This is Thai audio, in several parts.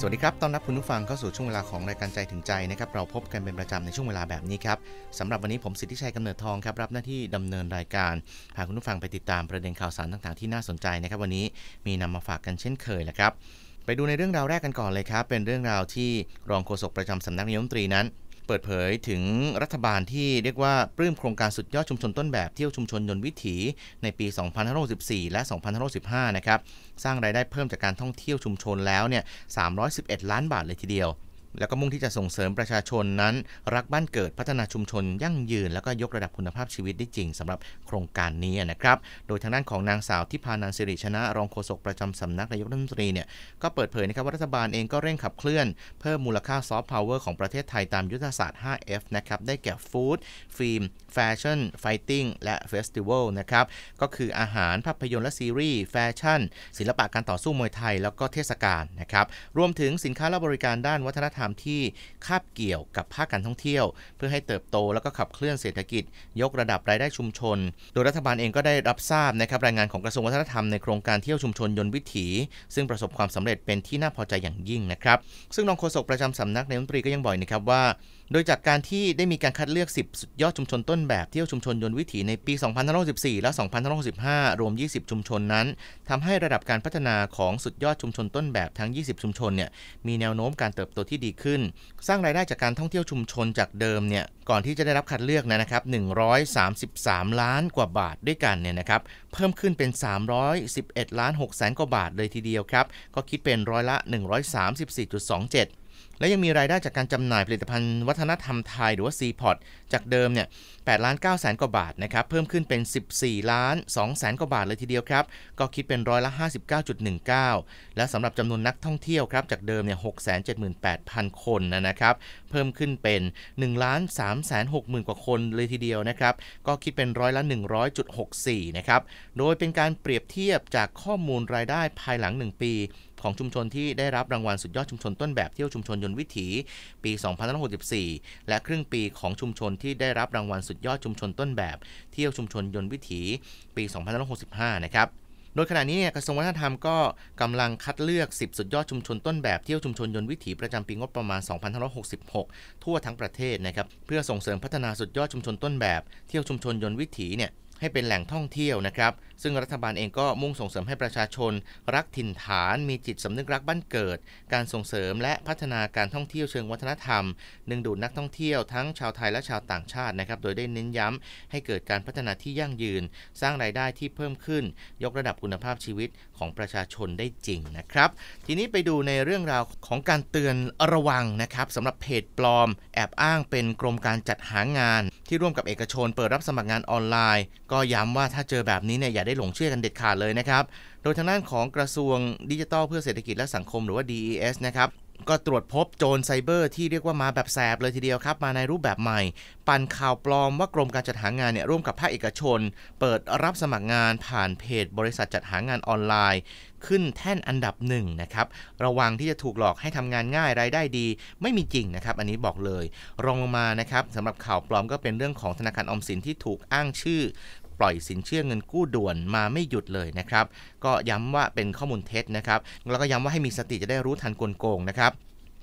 สวัสดีครับต้อนรับคุณผู้ฟังเข้าสู่ช่วงเวลาของรายการใจถึงใจนะครับ เราพบกันเป็นประจำในช่วงเวลาแบบนี้ครับสำหรับวันนี้ผมสิทธิชัยกำเนิดทองครับ รับหน้าที่ดำเนินรายการพาคุณผู้ฟังไปติดตามประเด็นข่าวสารต่างๆ ที่น่าสนใจนะครับ วันนี้มีนำมาฝากกันเช่นเคยแหละครับ ไปดูในเรื่องราวแรกกันก่อนเลยครับ เป็นเรื่องราวที่รองโฆษกประจำสำนักนายกรัฐมนตรีนั้นเปิดเผยถึงรัฐบาลที่เรียกว่าปลื้มโครงการสุดยอดชุมชนต้นแบบเที่ยวชุมชนยนต์วิถี ในปี2564และ2565นะครับ สร้างรายได้เพิ่มจากการท่องเที่ยวชุมชนแล้วเนี่ย 311 ล้านบาทเลยทีเดียวแล้วก็มุ่งที่จะส่งเสริมประชาชนนั้น รักบ้านเกิดพัฒนาชุมชนยั่งยืน แล้วก็ยกระดับคุณภาพชีวิตได้จริงสำหรับโครงการนี้นะครับ โดยทางด้านของนางสาวทิพานันสิริชนะ รองโฆษกประจำสำนักนายกรัฐมนตรีเนี่ยก็เปิดเผยนะครับว่ารัฐบาลเองก็เร่งขับเคลื่อนเพิ่มมูลค่าซอฟต์พาวเวอร์ของประเทศไทยตามยุทธศาสตร์ 5F นะครับได้แก่ฟู้ดฟิล์มแฟชั่นไฟติ้งและเฟสติวัลนะครับก็คืออาหารภาพยนตร์และซีรีส์แฟชั่น ศิลปะการต่อสู้มวยไทยแล้วก็เทศกาลนะครับรวมถึงสินค้าและบริการด้านวัฒนธรรมามที่คาบเกี่ยวกับภาคการท่องเที่ยว เพื่อให้เติบโตแล้วก็ขับเคลื่อนเศรษฐกิจ ยกระดับรายได้ชุมชน โดยรัฐบาลเองก็ได้รับทราบนะครับรายงานของกระทรวงวัฒนธรรมในโครงการเที่ยวชุมชนยนต์วิถี ซึ่งประสบความสำเร็จเป็นที่น่าพอใจอย่างยิ่งนะครับ ซึ่งรองโฆษกประจำสำนักนายกรัฐมนตรีก็ยังบอกนะครับว่าโดยจากการที่ได้มีการคัดเลือก 10 สุดยอดชุมชนต้นแบบเที่ยวชุมชนยนต์วิถีในปี 2014 และ 2015 รวม 20 ชุมชนนั้น ทำให้ระดับการพัฒนาของสุดยอดชุมชนต้นแบบทั้ง 20 ชุมชนเนี่ย มีแนวโน้มการเติบโตที่ดีขึ้น สร้างรายได้จากการท่องเที่ยวชุมชนจากเดิมเนี่ย ก่อนที่จะได้รับคัดเลือกนะครับ 133 ล้านกว่าบาทด้วยกันเนี่ยนะครับ เพิ่มขึ้นเป็น 311ล้าน6แสนกว่าบาทเลยทีเดียวครับ ก็คิดเป็นร้อยละ 134.27และยังมีรายได้จากการจำหน่ายผลิตภัณฑ์วัฒนธรรมไทยหรือว่าซีพอตจากเดิมเนี่ย8ล้าน9แสนกว่าบาทนะครับ เพิ่มขึ้นเป็น 14 ล้าน2แสนกว่าบาทเลยทีเดียวครับ ก็คิดเป็นร้อยละ 59.19 และสำหรับจำนวนนักท่องเที่ยวครับ จากเดิมเนี่ย 6 7 8 0 0คนนะครับ เพิ่มขึ้นเป็น1ล้าน3แสน6หมื่นกว่าคนเลยทีเดียวนะครับ ก็คิดเป็นร้อยละ 100.64 นะครับ โดยเป็นการเปรียบเทียบจากข้อมูลรายได้ภายหลัง 1 ปีของชุมชนที่ได้รับรางวัลสุดยอดชุมชนต้นแบบเที่ยวชุมชนยนต์วิถีปี 2564 และครึ่งปีของชุมชนที่ได้รับรางวัลสุดยอดชุมชนต้นแบบเที่ยวชุมชนยนต์วิถีปี 2565 นะครับ โดยขณะนี้เนี่ยกระทรวงวัฒนธรรมก็กำลังคัดเลือก 10 สุดยอดชุมชนต้นแบบเที่ยวชุมชนยนต์วิถีประจำปีงบประมาณ 2566 ทั่วทั้งประเทศนะครับ เพื่อส่งเสริมพัฒนาสุดยอดชุมชนต้นแบบเที่ยวชุมชนยนต์วิถีเนี่ยให้เป็นแหล่งท่องเที่ยวนะครับซึ่งรัฐบาลเองก็มุ่งส่งเสริมให้ประชาชนรักถิ่นฐาน มีจิตสำนึกรักบ้านเกิด การส่งเสริมและพัฒนาการท่องเที่ยวเชิงวัฒนธรรมดึงดูดนักท่องเที่ยวทั้งชาวไทยและชาวต่างชาตินะครับโดยได้เน้นย้ำให้เกิดการพัฒนาที่ยั่งยืน สร้างรายได้ที่เพิ่มขึ้นยกระดับคุณภาพชีวิตของประชาชนได้จริงนะครับ ทีนี้ไปดูในเรื่องราวของการเตือนระวังนะครับสำหรับเพจปลอม แอบอ้างเป็นกรมการจัดหางาน ที่ร่วมกับเอกชน เปิดรับสมัครงานออนไลน์ ก็ย้ำว่าถ้าเจอแบบนี้เนี่ยอย่าได้หลงเชื่อกันเด็ดขาดเลยนะครับ โดยทางด้านของกระทรวงดิจิทัล เพื่อเศรษฐกิจและสังคมหรือว่า DES นะครับก็ตรวจพบโจรไซเบอร์ที่เรียกว่ามาแบบแสบเลยทีเดียวครับมาในรูปแบบใหม่ ปั่นข่าวปลอมว่ากรมการจัดหางานเนี่ยร่วมกับภาคเอกชน เปิดรับสมัครงานผ่านเพจบริษัทจัดหางานออนไลน์ ขึ้นแท่นอันดับหนึ่งนะครับระวังที่จะถูกหลอกให้ทำงานง่ายรายได้ดี ไม่มีจริงนะครับอันนี้บอกเลย รองลงมานะครับสำหรับข่าวปลอมก็เป็นเรื่องของธนาคารออมสินที่ถูกอ้างชื่อปล่อยสินเชื่อเงินกู้ด่วนมาไม่หยุดเลยนะครับก็ย้ำว่าเป็นข้อมูลเท็จนะครับแล้วก็ย้ำว่าให้มีสติจะได้รู้ทันกลโกงนะครับ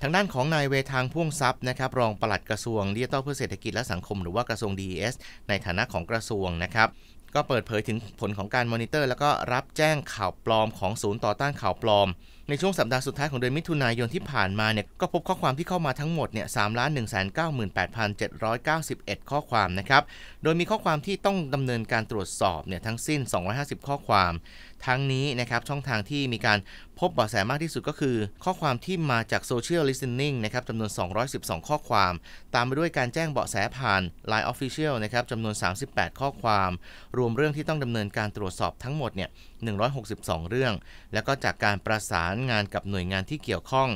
ทางด้านของนายเวทางพ่วงทรัพย์นะครับรองปลัดกระทรวงดิจิทัลเพื่อเศรษฐกิจและสังคมหรือว่ากระทรวง DES ในฐานะของกระทรวงนะครับก็เปิดเผยถึงผลของการมอนิเตอร์ แล้วก็รับแจ้งข่าวปลอมของศูนย์ต่อต้านข่าวปลอมในช่วงสัปดาห์สุดท้ายของเดือนมิถุนายนที่ผ่านมาเนี่ยก็พบข้อความที่เข้ามาทั้งหมดเนี่ยสามล้านหนึ่งแสนเก้าหมื่นแปดพันเจ็ดร้อยเก้าสิบเอ็ดข้อความนะครับโดยมีข้อความที่ต้องดำเนินการตรวจสอบเนี่ยทั้งสิ้นสอองร้้ยหาสิบข้อความ ทั้งนี้นะครับช่องทางที่มีการพบเบาะแสมากที่สุดก็คือ ข้อความที่มาจากโซเชียลลิสติ้งนะครับจำนวน 212 ข้อความ ตามไปด้วยการแจ้งเบาะแสผ่าน Line Official นะครับจำนวน 38 ข้อความ รวมเรื่องที่ต้องดำเนินการตรวจสอบทั้งหมดเนี่ย162 เรื่อง แล้วก็จากการประสานานงานกับหน่วยงานที่เกี่ยวข้อง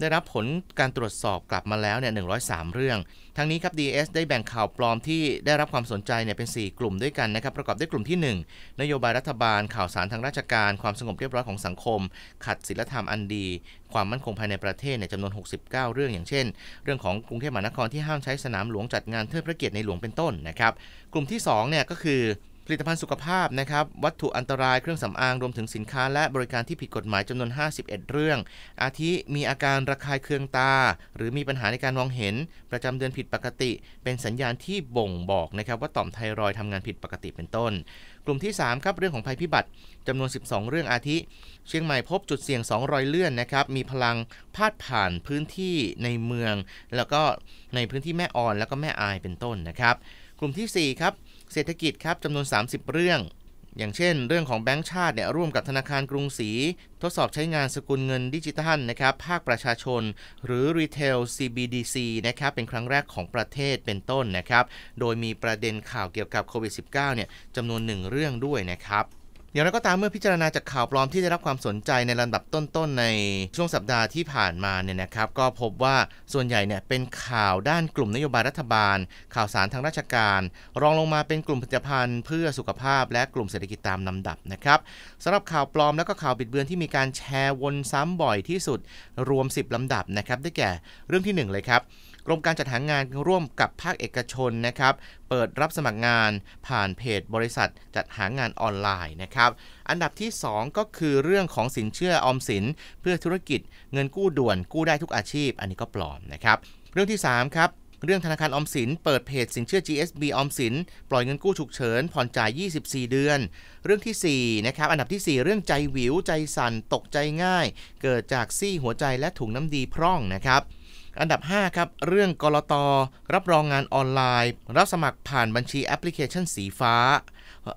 ได้รับผลการตรวจสอบกลับมาแล้วเนี่ย 103 เรื่อง ทั้งนี้ครับ DS ได้แบ่งข่าวปลอมที่ได้รับความสนใจเนี่ยเป็น 4 กลุ่มด้วยกันนะครับประกอบด้วยกลุ่มที่ 1 นโยบายรัฐบาล ข่าวสารทางราชการ ความสงบเรียบร้อยของสังคม ขัดศีลธรรมอันดี ความมั่นคงภายในประเทศเนี่ยจำนวน 69 เรื่องอย่างเช่น เรื่องของกรุงเทพมหานครที่ห้ามใช้สนามหลวงจัดงานเทิดพระเกียรติในหลวงเป็นต้นนะครับ กลุ่มที่2เนี่ยก็คือผลิตภัณฑ์สุขภาพนะครับ วัตถุอันตรายเครื่องสำอาง รวมถึงสินค้า และบริการที่ผิดกฎหมายจำนวน 51 เรื่อง อาทิ มีอาการระคายเคืองตา หรือมีปัญหาในการมองเห็น ประจำเดือนผิดปกติ เป็นสัญญาณที่บ่งบอกนะครับ ว่าต่อมไทรอยทำงานผิดปกติเป็นต้น กลุ่มที่ 3 ครับเรื่องของภัยพิบัติจำนวน 12 เรื่อง อาทิ เชียงใหม่พบจุดเสี่ยง2รอยเลื่อนนะครับ มีพลังพาดผ่านพื้นที่ในเมือง แล้วก็ในพื้นที่แม่อ่อนแล้วก็แม่อายเป็นต้นนะครับ กลุ่มที่ 4 ครับเศรษฐกิจครับจำนวน 30 เรื่อง อย่างเช่นเรื่องของแบงก์ชาติเนี่ยร่วมกับธนาคารกรุงศรีทดสอบใช้งานสกุลเงินดิจิทัลนะครับ ภาคประชาชน หรือรีเทล CBDC นะครับ เป็นครั้งแรกของประเทศเป็นต้นนะครับ โดยมีประเด็นข่าวเกี่ยวกับโควิด -19 เนี่ยจำนวนหนึ่งเรื่องด้วยนะครับอย่างไรก็ตามเมื่อพิจารณาจากข่าวปลอมที่ได้รับความสนใจในลำดับต้นๆ ในช่วงสัปดาห์ที่ผ่านมาเนี่ยนะครับก็พบว่าส่วนใหญ่เนี่ยเป็นข่าวด้านกลุ่มนโยบายรัฐบาล ข่าวสารทางราชการ รองลงมาเป็นกลุ่มผลิตภัณฑ์เพื่อสุขภาพและกลุ่มเศรษฐกิจตามลำดับนะครับสำหรับข่าวปลอมและก็ข่าวบิดเบือนที่มีการแชร์วนซ้ำบ่อยที่สุดรวม 10ลำดับนะครับ ได้แก่เรื่องที่1เลยครับกรมการจัดหางานร่วมกับภาคเอกชนนะครับ เปิดรับสมัครงานผ่านเพจบริษัทจัดหางานออนไลน์นะครับ อันดับที่ 2 ก็คือ เรื่องของสินเชื่อออมสินเพื่อธุรกิจเงินกู้ด่วน กู้ได้ทุกอาชีพ อันนี้ก็ปลอมนะครับ เรื่องที่3ครับเรื่องธนาคารออมสินเปิดเพจสินเชื่อ GSB ออมสินปล่อยเงินกู้ฉุกเฉินผ่อนจ่าย 24 เดือน เรื่องที่4นะครับอันดับที่ 4 เรื่องใจวิวใจสั่นตกใจง่าย เกิดจากซี่หัวใจและถุงน้ำดีพร่องนะครับอันดับ5ครับเรื่องกรตรับรองงานออนไลน์รับสมัครผ่านบัญชีแอปพลิเคชันสีฟ้า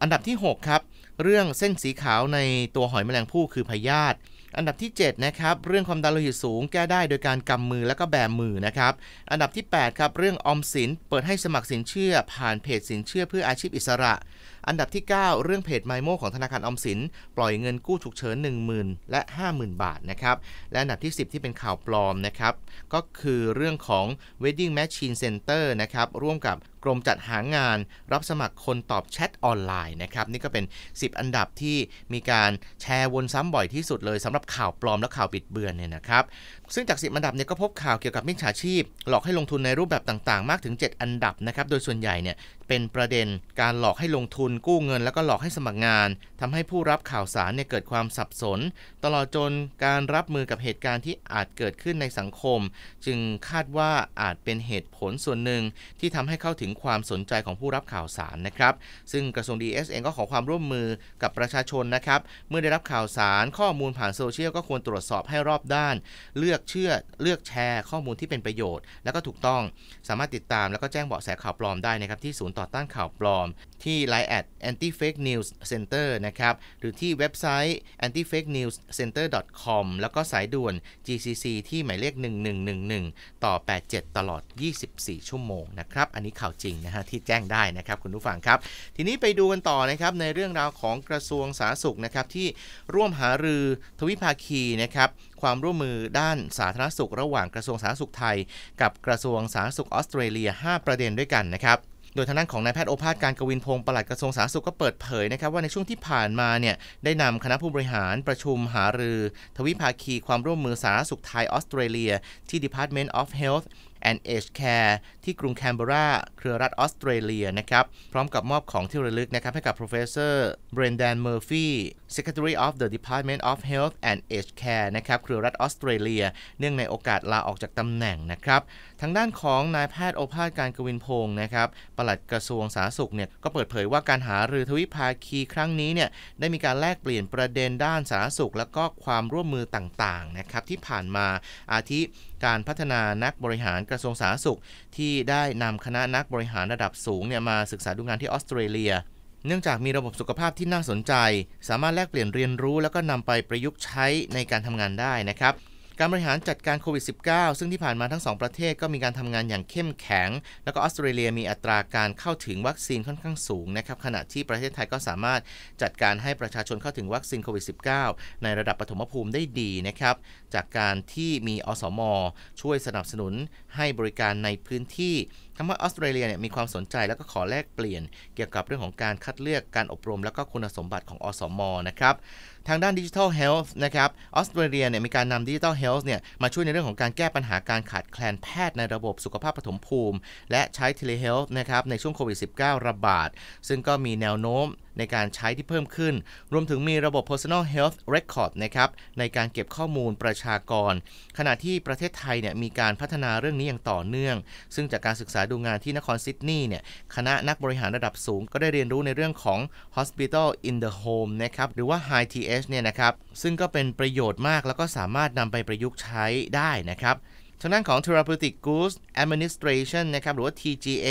อันดับที่6ครับเรื่องเส้นสีขาวในตัวหอยแมลงภู่คือพยาธิอันดับที่7นะครับเรื่องความดันโลหิตสูงแก้ได้โดยการกำมือและก็แบมือนะครับอันดับที่8ครับเรื่องออมสินเปิดให้สมัครสินเชื่อผ่านเพจสินเชื่อเพื่ออาชีพอิสระอันดับที่ 9 เรื่องเพจไมโมของธนาคารออมสินปล่อยเงินกู้ฉุกเฉิน 10,000 และ 50,000 บาทนะครับและอันดับที่ 10 ที่เป็นข่าวปลอมนะครับก็คือเรื่องของ Wedding Machine Center นะครับร่วมกับกรมจัดหางานรับสมัครคนตอบแชทออนไลน์นะครับนี่ก็เป็น 10 อันดับที่มีการแชร์วนซ้ำบ่อยที่สุดเลยสำหรับข่าวปลอมและข่าวบิดเบือนเนี่ยนะครับซึ่งจาก 10อันดับเนี่ยก็พบข่าว เกี่ยวกับมิจฉาชีพ หลอกให้ลงทุนในรูปแบบต่างๆ มากถึง 7 อันดับนะครับโดยส่วนใหญ่เนี่ยเป็นประเด็นการหลอกให้ลงทุนกู้เงิน แล้วก็หลอกให้สมัครงาน ทำให้ผู้รับข่าวสารเนี่ยเกิดความสับสน ตลอดจนการรับมือกับเหตุการณ์ที่อาจเกิดขึ้นในสังคม จึงคาดว่าอาจเป็นเหตุผลส่วนหนึ่งที่ทำให้เข้าถึงความสนใจของผู้รับข่าวสารนะครับซึ่งกระทรวงดีเอสเองก็ขอความร่วมมือกับประชาชนนะครับเมื่อได้รับข่าวสารข้อมูลผ่านโซเชียลก็ควรตรวจสอบให้รอบด้านเลือกอกเชื่อเลือกแชร์ข้อมูลที่เป็นประโยชน์ และก็ถูกต้องสามารถติดตามแล้วก็แจ้งเบาะแสข่าวปลอมได้นะครับ ที่ศูนย์ต่อต้านข่าวปลอม ที่ Line at anti fake news center นะครับหรือที่เว็บไซต์ anti fake news center com แล้วก็สายด่วน GCC ที่หมายเลข 1111 ต่อ 87 ตลอด 24 ชั่วโมงนะครับอันนี้ข่าวจริงนะฮะที่แจ้งได้นะครับคุณผู้ฟังครับ ทีนี้ไปดูกันต่อนะครับในเรื่องราวของกระทรวงสาธารณสุขนะครับที่ร่วมหารือทวิภาคีนะครับความร่วมมือด้านสาธารณสุขระหว่างกระทรวงสาธารณสุขไทย กับกระทรวงสาธารณสุขออสเตรเลีย 5 ประเด็นด้วยกันนะครับโดยทางด้านของนายแพทย์โอภาสการกวินพงศ์ปลัดกระทรวงสาธารณสุขก็เปิดเผยนะครับว่าในช่วงที่ผ่านมาเนี่ยได้นำคณะผู้บริหาร ประชุมหารือ ทวิภาคีความร่วมมือสาธารณสุขไทยออสเตรเลียที่ Department of Health and Age Care ที่กรุงแคนเบราเครือรัฐออสเตรเลียนะครับ พร้อมกับมอบของที่ระลึกนะครับให้กับ Professor Brendan Murphy Secretary of the Department of Health and Age Care นะครับเครือรัฐออสเตรเลีย เนื่องในโอกาสลาออกจากตำแหน่งนะครับ ทางด้านของนายแพทย์โอภาสการกวินพงศ์นะครับ ปลัดกระทรวงสาธารณสุขเนี่ยก็เปิดเผยว่าการหารือทวิภาคีครั้งนี้เนี่ยได้มีการแลกเปลี่ยนประเด็นด้านสาธารณสุข และก็ความร่วมมือต่างๆนะครับที่ผ่านมาอาทิการพัฒนานักบริหารกระทรวงสาธารณสุข ที่ได้นำคณะนักบริหารระดับสูงเนี่ยมาศึกษาดูงานที่ออสเตรเลีย เนื่องจากมีระบบสุขภาพที่น่าสนใจ สามารถแลกเปลี่ยนเรียนรู้ แล้วก็นำไปประยุกต์ใช้ในการทำงานได้นะครับการบริหารจัดการโควิด -19 ซึ่งที่ผ่านมาทั้งสองประเทศก็มีการทำงานอย่างเข้มแข็ง แล้วก็ออสเตรเลียมีอัตราการเข้าถึงวัคซีนค่อนข้างสูงนะครับ ขณะที่ประเทศไทยก็สามารถจัดการให้ประชาชนเข้าถึงวัคซีนโควิด -19 ในระดับปฐมภูมิได้ดีนะครับ จากการที่มีอสมช่วยสนับสนุนให้บริการในพื้นที่ ทำให้ออสเตรเลียเนี่ยมีความสนใจแล้วก็ขอแลกเปลี่ยนเกี่ยวกับเรื่องของการคัดเลือกการอบรมแล้วก็คุณสมบัติของอสมนะครับทางด้านดิจิทัลเฮลท์นะครับ ออสเตรเลียเนี่ยมีการนำดิจิทัลเฮลท์เนี่ยมาช่วยในเรื่องของการแก้ปัญหาการขาดแคลนแพทย์ในระบบสุขภาพปฐมภูมิ และใช้เทเลเฮลท์นะครับในช่วงโควิด -19 ระบาด ซึ่งก็มีแนวโน้มในการใช้ที่เพิ่มขึ้น รวมถึงมีระบบ personal health record นะครับในการเก็บข้อมูลประชากร ขณะที่ประเทศไทยเนี่ยมีการพัฒนาเรื่องนี้อย่างต่อเนื่อง ซึ่งจากการศึกษาดูงานที่นครซิดนีย์เนี่ย คณะนักบริหารระดับสูง ก็ได้เรียนรู้ในเรื่องของ hospital in the home นะครับ หรือว่า high th เนี่ยนะครับ ซึ่งก็เป็นประโยชน์มากแล้วก็สามารถนำไปประยุกต์ใช้ได้นะครับทางด้านของ Therapeutic Goods Administration นะครับหรือว่า TGA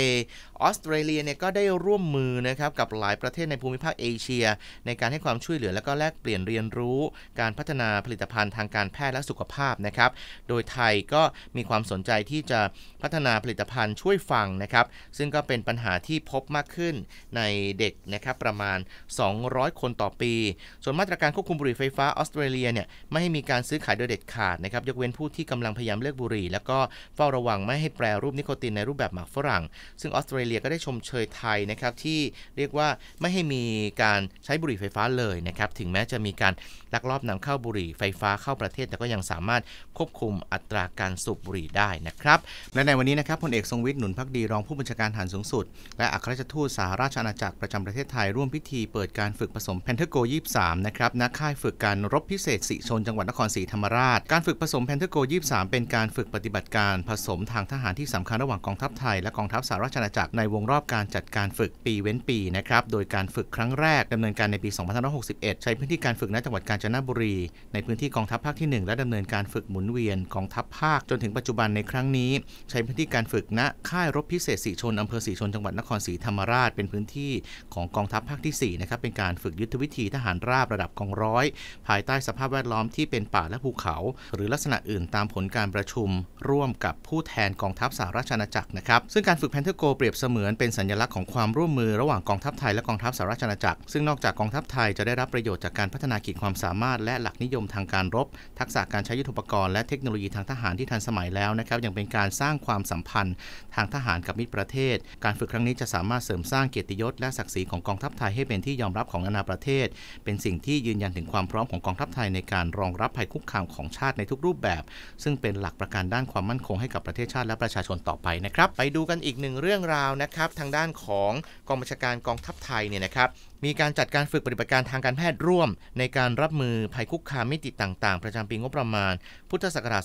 ออสเตรเลียเนี่ยก็ได้ร่วมมือนะครับกับหลายประเทศในภูมิภาคเอเชีย ในการให้ความช่วยเหลือและก็แลกเปลี่ยนเรียนรู้ การพัฒนาผลิตภัณฑ์ทางการแพทย์และสุขภาพนะครับโดยไทยก็มีความสนใจที่จะพัฒนาผลิตภัณฑ์ช่วยฟังนะครับซึ่งก็เป็นปัญหาที่พบมากขึ้นในเด็กนะครับประมาณ 200 คนต่อปีส่วนมาตรการควบคุมบุหรี่ไฟฟ้าออสเตรเลียเนี่ยไม่ให้มีการซื้อขายโดยเด็ดขาดนะครับยกเว้นผู้ที่กำลังพยายามเลิกบุหรี่ีแล้วก็เฝ้าระวังไม่ให้แปรรูปนิโคติน ในรูปแบบหมากฝรั่ง ซึ่งออสเตรเลียก็ได้ชมเชยไทยนะครับ ที่เรียกว่าไม่ให้มีการใช้บุหรี่ไฟฟ้าเลยนะครับ ถึงแม้จะมีการลักลอบนำเข้าบุหรี่ไฟฟ้าเข้าประเทศ แต่ก็ยังสามารถควบคุมอัตราการสูบบุหรี่ได้นะครับ และในวันนี้นะครับพลเอก ทรงวิทย์หนุนพักดีรองผู้บัญชาการทหารสูงสุด และอัครราชทูตสหราชอาณาจักรประจำประเทศไทยร่วมพิธีเปิดการฝึกผสมแพนเทโก 23นะครับณค่ายฝึกการรบพิเศษสิชนจังหวัดนครศรีธรรมราช การฝึกผสมแพนเทโก 23 เป็นการฝึกกปฏิบัติการผสมทางทหารที่สำคัญระหว่างกองทัพไทยและกองทัพสหราชอาณาจักรในวงรอบการจัดการฝึกปีเว้นปีนะครับ โดยการฝึกครั้งแรกดำเนินการในปี 2561 ใช้พื้นที่การฝึกณจังหวัดกาญจนบุรีในพื้นที่กองทัพภาคที่ 1 และดำเนินการฝึกหมุนเวียนกองทัพภาคจนถึงปัจจุบันในครั้งนี้ ใช้พื้นที่การฝึกณค่ายรบพิเศษสีชนอำเภอสีชนจังหวัดนครศรีธรรมราช เป็นพื้นที่ของกองทัพภาคที่4นะครับเป็นการฝึกยุทธวิธีทหารราบระดับกองร้อยภายใต้สภาพแวดล้อมที่เป็นป่าและภูเขา หรือลักษณะอื่นตามผลการประชุมร่วมกับผู้แทนกองทัพสหราชอาณาจักรนะครับซึ่งการฝึกแพนเทอร์โกเปรียบเสมือนเป็นสัญลักษณ์ของความร่วมมือระหว่างกองทัพไทยและกองทัพสหราชอาณาจักรซึ่งนอกจากกองทัพไทยจะได้รับประโยชน์จากการพัฒนาขีดความสามารถและหลักนิยมทางการรบ ทักษะการใช้ยุทธปกรณ์และเทคโนโลยีทางทหารที่ทันสมัยแล้วนะครับยังเป็นการสร้างความสัมพันธ์ ทางทหารกับมิตรประเทศ การฝึกครั้งนี้จะสามารถเสริมสร้างเกียรติยศและศักดิ์ศรีของกองทัพไทยให้เป็นที่ยอมรับของนานาประเทศ เป็นสิ่งที่ยืนยันถึงความพร้อมของกองทัพไทยในการรองรับภัยคุกคามของชาติในทุกรูปแบบ ซึ่งเป็นหลักประกันด้านความมั่นคงให้กับประเทศชาติและประชาชนต่อไปนะครับ ไปดูกันอีกหนึ่งเรื่องราวนะครับ ทางด้านของกองบัญชาการกองทัพไทยเนี่ยนะครับมีการจัดการฝึกปฏิบัติการทางการแพทย์ร่วมในการรับมือภัยคุกคามมิติต่างๆ ประจำปีงบประมาณพุทธศักราช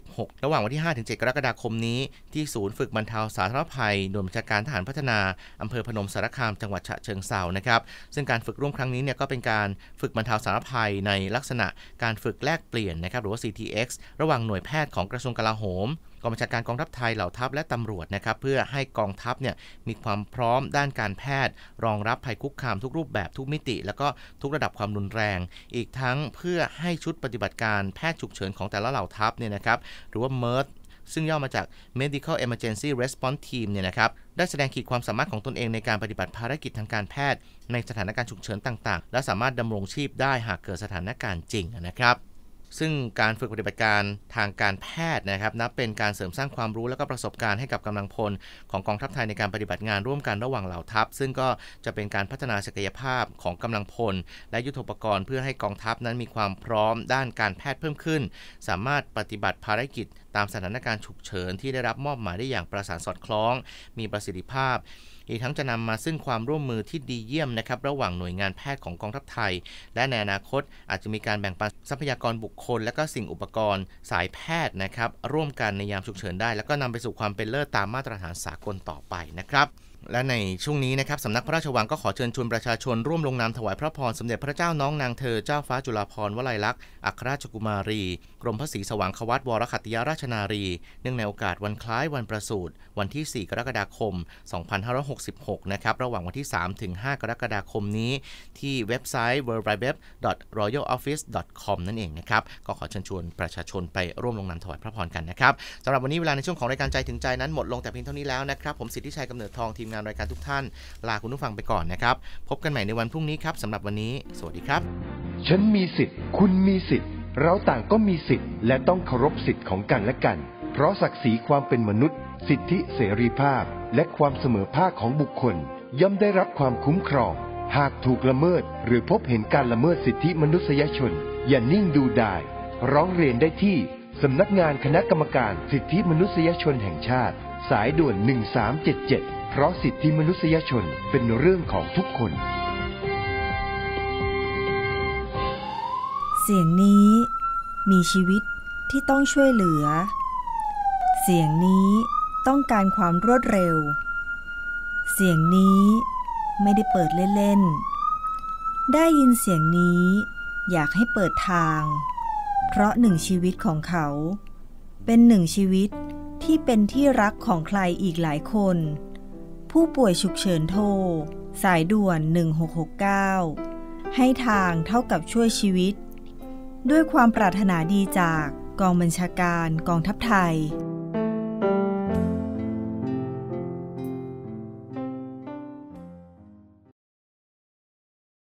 2566 ระหว่างวันที่ 5-7กรกฎาคมนี้ที่ศูนย์ฝึกบรรเทาสาธารณภัยหน่วยบัญชาการทหารพัฒนาอำเภอพนมสารคามจังหวัดฉะเชิงเซานะครับซึ่งการฝึกร่วมครั้งนี้เนี่ยก็เป็นการฝึกบรรเทาสาธารณภัยในลักษณะการฝึกแลกเปลี่ยนนะครับหรือว่า CTX ระหว่างหน่วยแพทย์ของกระทรวงกลาโหมกองบัญชาการกองทัพไทยเหล่าทัพและตำรวจนะครับเพื่อให้กองทัพเนี่ยมีความพร้อมด้านการแพทย์ รองรับภัยคุกคามทุกรูปแบบทุกมิติ แล้วก็ทุกระดับความรุนแรง อีกทั้งเพื่อให้ชุดปฏิบัติการแพทย์ฉุกเฉินของแต่ละเหล่าทัพเนี่ยนะครับ หรือว่าเมิร์ทซึ่งย่อมาจาก Medical Emergency Response Team เนี่ยนะครับได้แสดงขีดความสามารถของตนเองในการปฏิบัติภารกิจทางการแพทย์ ในสถานการณ์ฉุกเฉินต่างๆ และสามารถดำรงชีพได้หากเกิดสถานการณ์จริงนะครับซึ่งการฝึกปฏิบัติการทางการแพทย์นะครับนับเป็นการเสริมสร้างความรู้และก็ประสบการณ์ให้กับกำลังพล ของกองทัพไทยในการปฏิบัติงานร่วมกันระหว่างเหล่าทัพ ซึ่งก็จะเป็นการพัฒนาศักยภาพของกำลังพล และยุทธปกรณ์เพื่อให้กองทัพนั้นมีความพร้อมด้านการแพทย์เพิ่มขึ้น สามารถปฏิบัติภารกิจ ตามสถานการณ์ฉุกเฉินที่ได้รับมอบหมายได้อย่างประสานสอดคล้อง มีประสิทธิภาพอีกทั้งจะนำมาซึ่งความร่วมมือที่ดีเยี่ยมนะครับ ระหว่างหน่วยงานแพทย์ของกองทัพไทย และในอนาคตอาจจะมีการแบ่งปันทรัพยากรบุคคล และก็สิ่งอุปกรณ์สายแพทย์นะครับ ร่วมกันในยามฉุกเฉินได้ แล้วก็นำไปสู่ความเป็นเลิศตามมาตรฐานสากลต่อไปนะครับและในช่วงนี้นะครับสำนักพระราชวังก็ขอเชิญชวนประชาชนร่วมลงนามถวายพระพร สมเด็จพระเจ้าน้องนางเธอเจ้าฟ้าจุฬาภรณ์วลัยลักษณ์อัครราชกุมารี กรมพระศรีสว่างควัตวรคัตยาราชนารี เนื่องในโอกาสวันคล้ายวันประสูติวันที่ 4 กรกฎาคม 2566 นะครับระหว่างวันที่ 3 ถึง 5 กรกฎาคมนี้ ที่เว็บไซต์ www.royaloffice.com นั่นเองนะครับก็ขอเชิญชวนประชาชนไปร่วมลงนามถวายพระพรกันนะครับสำหรับวันนี้เวลาในช่วงของรายการใจถึงใจนั้นหมดลงแต่เพียงเท่านี้แล้วนะครับผมสิทธิชัยกำเนิดทองทีมีมงานรายการทุกท่านลาคุณผู้ฟังไปก่อนนะครับ พบกันใหม่ในวันพรุ่งนี้ครับสำหรับวันนี้ สวัสดีครับ ฉันมีสิทธิ์คุณมีสิทธิ์ เราต่างก็มีสิทธิ์และต้องเคารพสิทธิ์ของกันและกัน เพราะศักดิ์ศรีความเป็นมนุษย์ สิทธิเสรีภาพ และความเสมอภาคของบุคคล ย่อมได้รับความคุ้มครอง หากถูกละเมิด หรือพบเห็นการละเมิดสิทธิมนุษยชน อย่านิ่งดูดายร้องเรียนได้ที่สำนักงานคณะกรรมการสิทธิมนุษยชนแห่งชาติ สายด่วน 1377เพราะสิทธิมนุษยชนเป็นเรื่องของทุกคน เสียงนี้มีชีวิตที่ต้องช่วยเหลือ เสียงนี้ต้องการความรวดเร็ว เสียงนี้ไม่ได้เปิดเล่นๆได้ยินเสียงนี้อยากให้เปิดทาง เพราะหนึ่งชีวิตของเขา เป็นหนึ่งชีวิตที่เป็นที่รักของใครอีกหลายคนผู้ป่วยฉุกเฉินโทร สายด่วน 1669 ให้ทางเท่ากับช่วยชีวิต ด้วยความปรารถนาดีจากกองบัญชาการกองทัพไทย